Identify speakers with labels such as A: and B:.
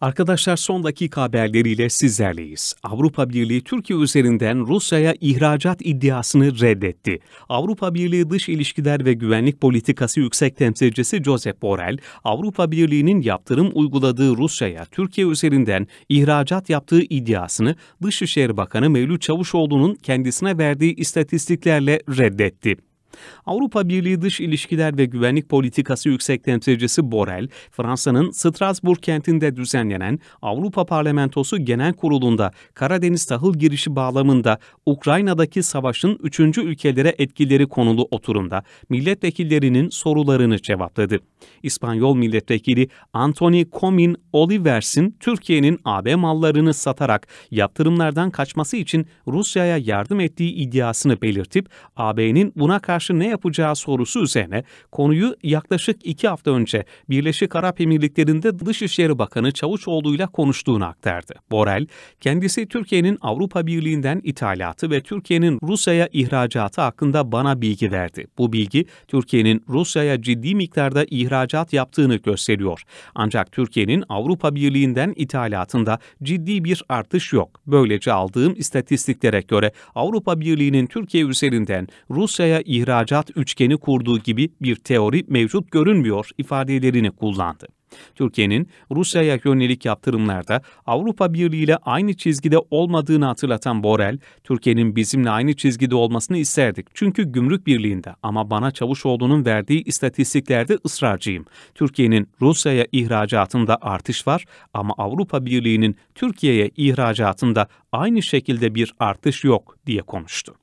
A: Arkadaşlar son dakika haberleriyle sizlerleyiz. Avrupa Birliği Türkiye üzerinden Rusya'ya ihracat iddiasını reddetti. Avrupa Birliği Dış İlişkiler ve Güvenlik Politikası Yüksek Temsilcisi Josep Borrell, Avrupa Birliği'nin yaptırım uyguladığı Rusya'ya Türkiye üzerinden ihracat yaptığı iddiasını Dışişleri Bakanı Mevlüt Çavuşoğlu'nun kendisine verdiği istatistiklerle reddetti. Avrupa Birliği Dış İlişkiler ve Güvenlik Politikası Yüksek Temsilcisi Borrell, Fransa'nın Strasbourg kentinde düzenlenen Avrupa Parlamentosu Genel Kurulu'nda Karadeniz tahıl girişi bağlamında Ukrayna'daki savaşın üçüncü ülkelere etkileri konulu oturumda milletvekillerinin sorularını cevapladı. İspanyol milletvekili Anthony Comin Olivers'in Türkiye'nin AB mallarını satarak yaptırımlardan kaçması için Rusya'ya yardım ettiği iddiasını belirtip AB'nin buna karşı karşı ne yapacağı sorusu üzerine konuyu yaklaşık iki hafta önce Birleşik Arap Emirlikleri'nde Dışişleri Bakanı Çavuşoğlu ile konuştuğunu aktardı. Borel, kendisi Türkiye'nin Avrupa Birliği'nden ithalatı ve Türkiye'nin Rusya'ya ihracatı hakkında bana bilgi verdi. Bu bilgi Türkiye'nin Rusya'ya ciddi miktarda ihracat yaptığını gösteriyor. Ancak Türkiye'nin Avrupa Birliği'nden ithalatında ciddi bir artış yok. Böylece aldığım istatistiklere göre Avrupa Birliği'nin Türkiye üzerinden Rusya'ya ihracat ihracat üçgeni kurduğu gibi bir teori mevcut görünmüyor ifadelerini kullandı. Türkiye'nin Rusya'ya yönelik yaptırımlarda Avrupa Birliği ile aynı çizgide olmadığını hatırlatan Borel, Türkiye'nin bizimle aynı çizgide olmasını isterdik. Çünkü gümrük birliğinde ama bana Çavuşoğlu'nun verdiği istatistiklerde ısrarcıyım. Türkiye'nin Rusya'ya ihracatında artış var ama Avrupa Birliği'nin Türkiye'ye ihracatında aynı şekilde bir artış yok diye konuştu.